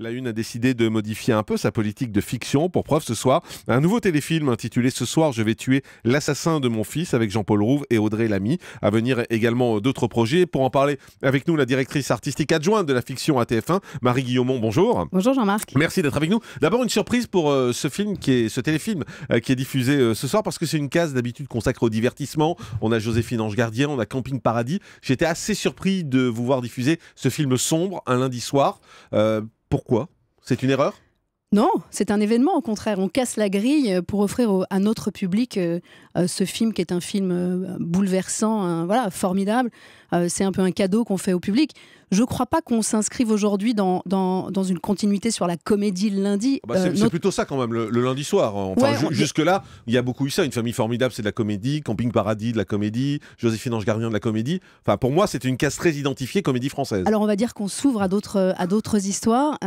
La Une a décidé de modifier un peu sa politique de fiction. Pour preuve, ce soir, un nouveau téléfilm intitulé Ce soir, je vais tuer l'assassin de mon fils avec Jean-Paul Rouve et Audrey Lamy. À venir également d'autres projets. Pour en parler avec nous, la directrice artistique adjointe de la fiction à TF1, Marie Guillaumont, bonjour. Bonjour Jean-Marc. Merci d'être avec nous. D'abord, une surprise pour euh, ce film, qui est, ce téléfilm euh, qui est diffusé euh, ce soir parce que c'est une case d'habitude consacrée au divertissement. On a Joséphine Ange Gardien, on a Camping Paradis. J'étais assez surpris de vous voir diffuser ce film sombre un lundi soir pourquoi C'est une erreur non, c'est un événement, au contraire. On casse la grille pour offrir à notre public euh, euh, ce film qui est un film euh, bouleversant, hein, voilà, formidable. c'est un peu un cadeau qu'on fait au public. Je ne crois pas qu'on s'inscrive aujourd'hui dans, dans, dans, une continuité sur la comédie le lundi. Ah bah, c'est plutôt ça quand même, le, lundi soir. Hein. Jusque-là, il y a beaucoup eu ça. Une famille formidable, c'est de la comédie. Camping Paradis, de la comédie. Joséphine Ange Gardien, de la comédie. Enfin, pour moi, c'est une case très identifiée comédie française. Alors, on va dire qu'on s'ouvre à d'autres histoires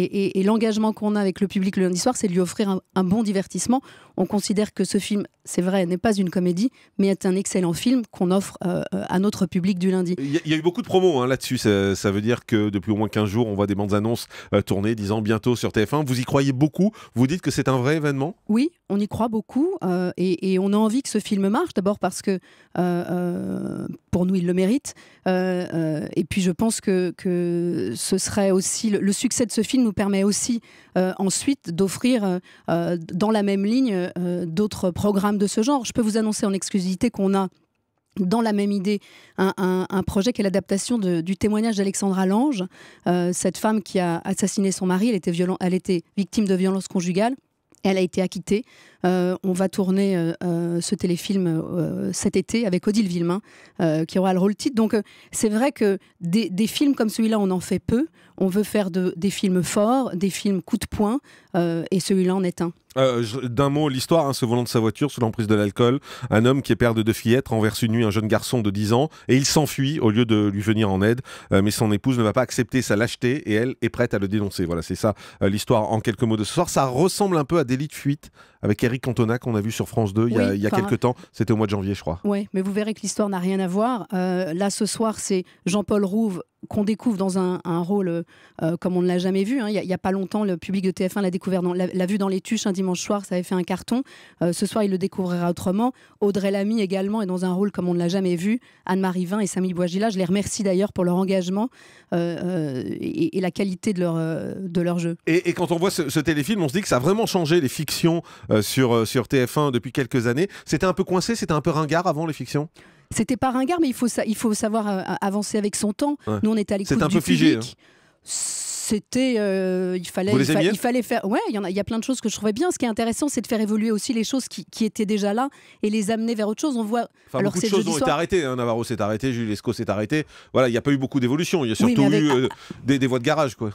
et, l'engagement qu'on a avec le public le lundi soir, c'est de lui offrir un, bon divertissement. On considère que ce film, c'est vrai, n'est pas une comédie, mais est un excellent film qu'on offre euh, à notre public du lundi. Il y, a eu beaucoup de promos hein, là-dessus. Ça, veut dire que depuis au moins 15 jours, on voit des bandes annonces euh, tourner disant bientôt sur TF1. Vous y croyez beaucoup Vous dites que c'est un vrai événement Oui, on y croit beaucoup euh, et, on a envie que ce film marche. D'abord parce que pour nous, il le mérite. et puis je pense que, ce serait aussi le, le succès de ce film nous permet aussi euh, ensuite d'offrir euh, euh, dans la même ligne d'autres programmes de ce genre. Je peux vous annoncer en exclusivité qu'on a dans la même idée, un, projet qui est l'adaptation du témoignage d'Alexandra Lange, cette femme qui a assassiné son mari, elle était, elle était victime de violences conjugales, elle a été acquittée euh, on va tourner euh, euh, ce téléfilm cet été avec Odile Villemin, qui aura le rôle titre. Donc c'est vrai que des, films comme celui-là, on en fait peu. On veut faire des films forts, des films coup de poing, et celui-là en est un. D'un mot, l'histoire, ce hein, volant de sa voiture sous l'emprise de l'alcool, un homme qui est père de deux fillettes renverse une nuit un jeune garçon de 10 ans et il s'enfuit au lieu de lui venir en aide, mais son épouse ne va pas accepter sa lâcheté et elle est prête à le dénoncer. Voilà, c'est ça l'histoire en quelques mots de ce soir. Ça ressemble un peu à Délit de fuite, avec Eric Cantona qu'on a vu sur France 2 il y a, il quelques temps. C'était au mois de janvier, je crois. Oui, mais vous verrez que l'histoire n'a rien à voir. Euh, là, ce soir, c'est Jean-Paul Rouve qu'on découvre dans un, rôle euh, euh, comme on ne l'a jamais vu. Hein. Il n'y a, pas longtemps, le public de TF1 l'a découvert, l'a, vu dans Les Tuches un dimanche soir, ça avait fait un carton. Euh, ce soir, il le découvrira autrement. Audrey Lamy également est dans un rôle comme on ne l'a jamais vu. Anne-Marie Vin et Samy Boisgila, je les remercie d'ailleurs pour leur engagement et, la qualité de leur, de leur jeu. Et, quand on voit ce, téléfilm, on se dit que ça a vraiment changé les fictions sur, sur TF1 depuis quelques années. C'était un peu coincé, c'était un peu ringard avant les fictions c'était pas ringard, mais il faut, il faut savoir euh, avancer avec son temps. Nous, on était à l'écoute. C'est un peu figé. Hein. C'était, euh, il fallait, il, fallait faire. Ouais, il y a, plein de choses que je trouvais bien. Ce qui est intéressant, c'est de faire évoluer aussi les choses qui, étaient déjà là et les amener vers autre chose. On voit. alors beaucoup de choses ont été arrêtées. Hein. Navarro s'est arrêté, Jules Esco s'est arrêté. Voilà, il n'y a pas eu beaucoup d'évolution. Il y a surtout eu euh, des, des voies de garage, quoi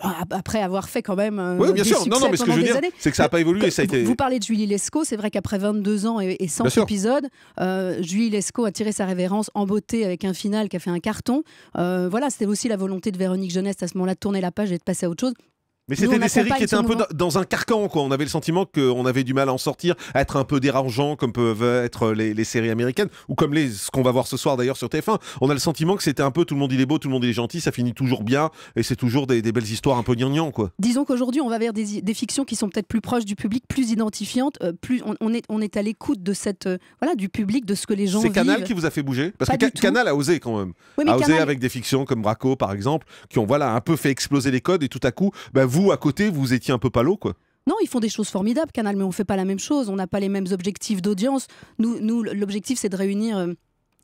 après avoir fait quand même euh, oui, bien sûr. non, non, mais ce que je veux dire, c'est que ça n'a pas évolué. Ça a vous, parlez de Julie Lescaut, c'est vrai qu'après 22 ans et, 100 épisodes, euh, Julie Lescaut a tiré sa révérence en beauté avec un final qui a fait un carton. Euh, voilà, c'était aussi la volonté de Véronique Jeunesse à ce moment-là de tourner la page et de passer à autre chose. Mais c'était des séries qui étaient un peu dans un carcan, quoi. On avait le sentiment qu'on avait du mal à en sortir, à être un peu dérangeant, comme peuvent être les, séries américaines, ou comme les, ce qu'on va voir ce soir d'ailleurs sur TF1. On a le sentiment que c'était un peu tout le monde il est beau, tout le monde il est gentil, ça finit toujours bien, et c'est toujours des, belles histoires un peu gnangnang, quoi. Disons qu'aujourd'hui, on va vers des, fictions qui sont peut-être plus proches du public, plus identifiantes, euh, plus on, est, on est à l'écoute de cette, euh, voilà, du public, de ce que les gens C'est Canal qui vous a fait bouger Parce que Canal a osé quand même. a osé avec des fictions comme Braco, par exemple, qui ont voilà, un peu fait exploser les codes, et tout à coup, bah, vous vous, à côté, vous étiez un peu l'eau, quoi. Non, ils font des choses formidables, Canal, mais on ne fait pas la même chose. On n'a pas les mêmes objectifs d'audience. Nous, nous l'objectif, c'est de réunir euh,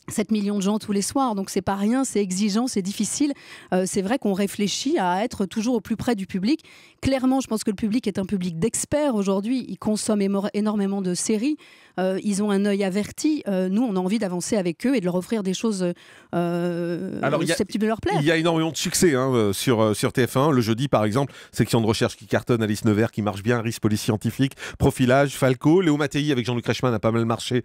7 millions de gens tous les soirs, donc c'est pas rien, c'est exigeant, c'est difficile. Euh, c'est vrai qu'on réfléchit à être toujours au plus près du public. Clairement, je pense que le public est un public d'experts aujourd'hui. Ils consomment énormément de séries, euh, ils ont un œil averti. Euh, nous, on a envie d'avancer avec eux et de leur offrir des choses Alors, susceptibles de leur plaire. Il y a énormément de succès hein, sur, sur TF1. Le jeudi, par exemple, section de recherche qui cartonne, Alice Nevers qui marche bien, Risque Police Scientifique, Profilage, Falco, Léo Mattei avec Jean-Luc Reichmann a pas mal marché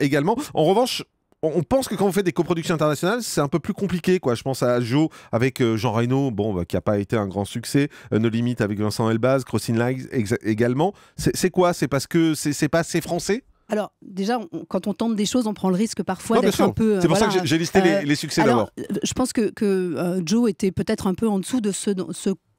également. En revanche, on pense que quand on fait des coproductions internationales, c'est un peu plus compliqué. Quoi. Je pense à Joe avec euh, Jean Reno, bon, bah, qui n'a pas été un grand succès. Euh, no Limit avec Vincent Elbaz, Crossing Lines également. C'est quoi C'est parce que c'est pas assez français alors, déjà, quand on tente des choses, on prend le risque parfois d'être un peu. Euh, c'est pour ça que j'ai listé les, succès d'abord. Je pense que, Joe était peut-être un peu en dessous de ce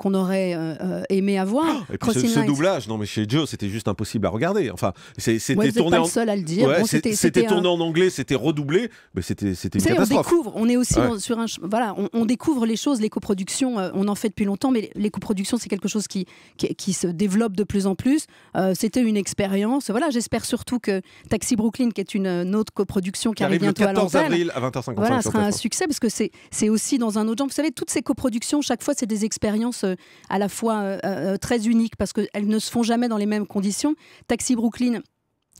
qu'on aurait euh, euh, aimé avoir. Ah, ce, doublage, non mais chez Joe, c'était juste impossible à regarder. Enfin, c'était tourné. en... à dire. c'était tourné en anglais, c'était redoublé, mais c'était une catastrophe. On découvre, on est aussi sur un, voilà, on, découvre les choses, les coproductions, euh, on en fait depuis longtemps, mais les coproductions c'est quelque chose qui, qui, se développe de plus en plus. c'était une expérience. Voilà, j'espère surtout que Taxi Brooklyn, qui est une, autre coproduction qui, arrive, le 14 à avril à 20h55. Voilà, sera un succès parce que c'est aussi dans un autre genre. Vous savez, toutes ces coproductions, chaque fois, c'est des expériences euh, à la fois euh, euh, très uniques parce qu'elles ne se font jamais dans les mêmes conditions. Taxi Brooklyn,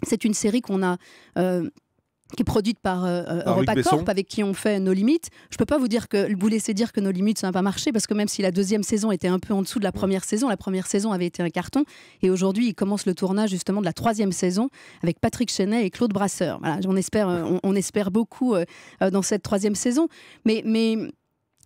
c'est une série qu'on a qui est produite par euh, Corp, avec qui on fait Nos Limites. Je peux pas vous dire que vous laisser dire que Nos Limites ça n'a pas marché parce que même si la deuxième saison était un peu en dessous de la première saison, la première saison avait été un carton et aujourd'hui il commence le tournage justement de la troisième saison avec Patrick Chenet et Claude Brasseur. on espère, beaucoup dans cette troisième saison, mais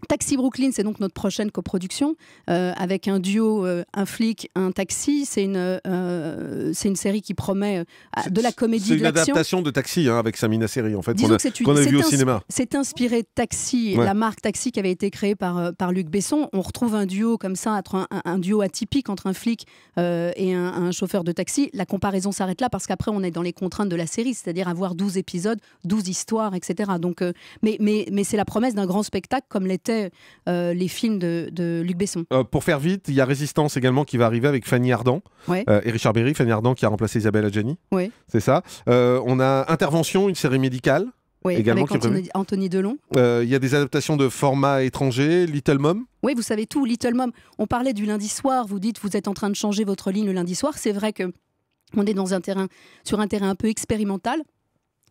Taxi Brooklyn, c'est donc notre prochaine coproduction euh, avec un duo, euh, un flic, un taxi. C'est une, euh, c'est une série qui promet de la comédie. C'est une adaptation de Taxi hein, avec Samina Seri en fait qu'on a, vu au cinéma. C'est inspiré de Taxi, la marque Taxi qui avait été créée par, par Luc Besson. On retrouve un duo comme ça, un, un, duo atypique entre un flic et un, chauffeur de taxi. La comparaison s'arrête là parce qu'après on est dans les contraintes de la série, c'est-à-dire avoir 12 épisodes, 12 histoires, etc. Donc, mais mais, mais c'est la promesse d'un grand spectacle comme l'était euh, les films de, Luc Besson. Euh, pour faire vite, il y a Résistance également qui va arriver avec Fanny Ardant euh, et Richard Berry. Fanny Ardant qui a remplacé Isabelle Adjani. Oui. C'est ça. on a Intervention, une série médicale. Oui, également avec Anthony, Anthony Delon. Il y a des adaptations de formats étrangers, Little Mom. Oui, vous savez tout, Little Mom. On parlait du lundi soir, vous dites vous êtes en train de changer votre ligne le lundi soir. C'est vrai que on est dans un terrain, sur un terrain un peu expérimental.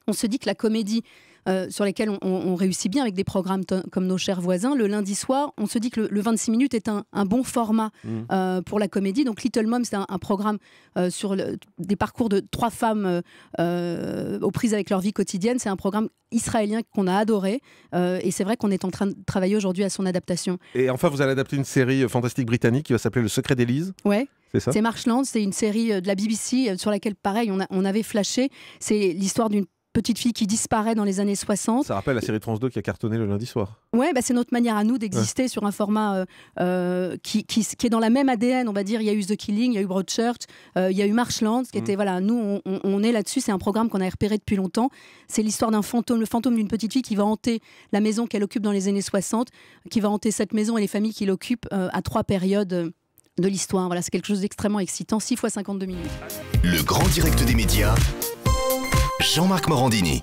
On se dit que la comédie, euh, sur lesquels on, réussit bien avec des programmes comme nos chers voisins. Le lundi soir, on se dit que le, 26 minutes est un, bon format mmh. euh, pour la comédie. Donc Little Mom, c'est un, programme euh, sur des parcours de trois femmes aux prises avec leur vie quotidienne. C'est un programme israélien qu'on a adoré. et c'est vrai qu'on est en train de travailler aujourd'hui à son adaptation. Et enfin, vous allez adapter une série fantastique britannique qui va s'appeler Le Secret d'Élise. Ouais. C'est Marchland, c'est une série de la BBC sur laquelle, pareil, on, on avait flashé. C'est l'histoire d'une petite fille qui disparaît dans les années 60. Ça rappelle la série Trans 2 qui a cartonné le lundi soir. Ouais, bah, c'est notre manière à nous d'exister sur un format euh, euh, qui, est dans la même ADN, on va dire. Il y a eu The Killing, il y a eu Broadchurch, euh, il y a eu Marshland, qui mhm. était, voilà, nous, on, on est là-dessus. C'est un programme qu'on a repéré depuis longtemps. C'est l'histoire d'un fantôme, le fantôme d'une petite fille qui va hanter la maison qu'elle occupe dans les années 60, qui va hanter cette maison et les familles qui l'occupent à trois périodes de l'histoire. Voilà, c'est quelque chose d'extrêmement excitant, 6 fois 52 minutes. Le grand direct des médias, Jean-Marc Morandini.